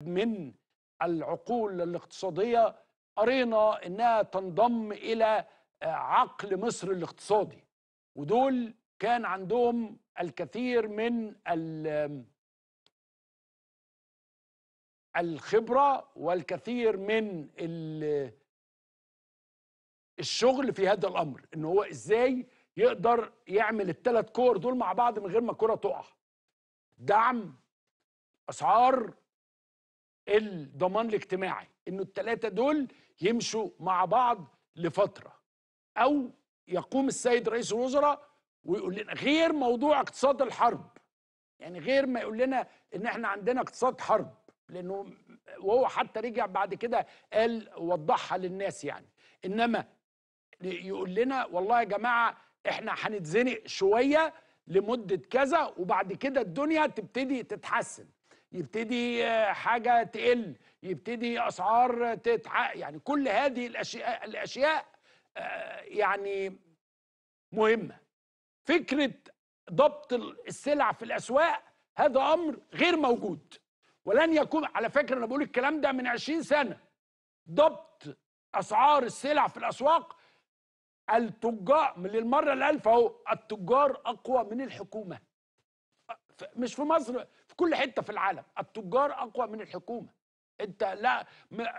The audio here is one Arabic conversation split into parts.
من العقول الاقتصادية أرينا أنها تنضم إلى آه، عقل مصر الاقتصادي ودول كان عندهم الكثير من الخبرة والكثير من الشغل في هذا الأمر إن هو إزاي يقدر يعمل الثلاث كور دول مع بعض من غير ما كرة تقع دعم أسعار الضمان الاجتماعي انه الثلاثه دول يمشوا مع بعض لفتره او يقوم السيد رئيس الوزراء ويقول لنا غير موضوع اقتصاد الحرب يعني غير ما يقول لنا ان احنا عندنا اقتصاد حرب لانه وهو حتى رجع بعد كده قال وضحها للناس يعني انما يقول لنا والله يا جماعه احنا هنتزنق شويه لمده كذا وبعد كده الدنيا تبتدي تتحسن يبتدي حاجه تقل يبتدي اسعار تتحقق يعني كل هذه الاشياء الاشياء آه، يعني مهمه فكره ضبط السلع في الاسواق هذا امر غير موجود ولن يكون على فكره انا بقول الكلام ده من 20 سنه ضبط اسعار السلع في الاسواق التجار للمره الالف اهو التجار اقوى من الحكومه مش في مصر في كل حته في العالم التجار اقوى من الحكومه انت لا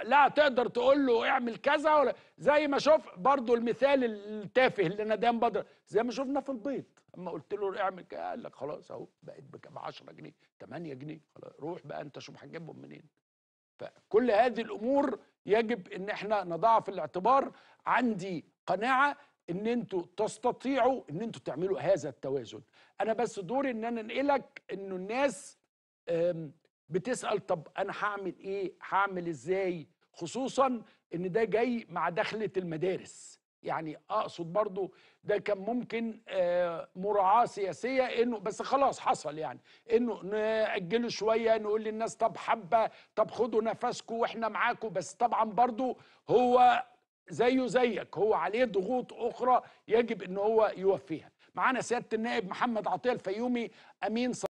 لا تقدر تقول له اعمل كذا ولا زي ما شوف برضو المثال التافه اللي ندام بدر زي ما شفنا في البيض اما قلت له اعمل كذا قال لك خلاص اهو بقت ب 10 جنيه 8 جنيه خلاص روح بقى انت شوف هتجيبهم منين فكل هذه الامور يجب ان احنا نضعها في الاعتبار عندي قناعه ان انتوا تستطيعوا ان انتوا تعملوا هذا التوازن انا بس دوري ان انا انقلك انه الناس بتسال طب انا هعمل ايه هعمل ازاي خصوصا ان ده جاي مع دخله المدارس يعني اقصد برضو ده كان ممكن آه، مراعاه سياسيه انه بس خلاص حصل يعني انه ناجله شويه نقول للناس طب حبه طب خدوا نفسكم واحنا معاكم بس طبعا برضو هو زيه زيك هو عليه ضغوط اخرى يجب ان هو يوفيها معانا سياده النائب محمد عطيه الفيومي امين